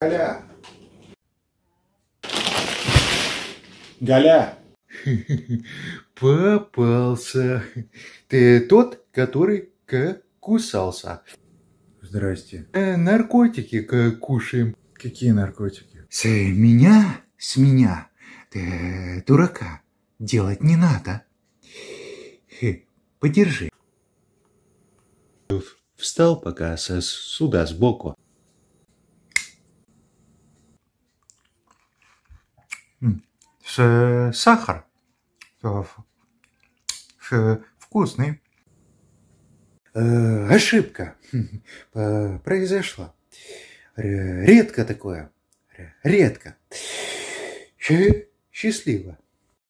Галя. Галя. Попался. Ты тот, который к кусался. Здрасте. Э, наркотики кушаем. Какие наркотики? С меня, с меня. Ты дурака. Делать не надо. Подержи. Встал пока со суда сбоку. с э, сахаром Вкусный. Э, ошибка э, произошла. Редко такое. Редко. Счастливо.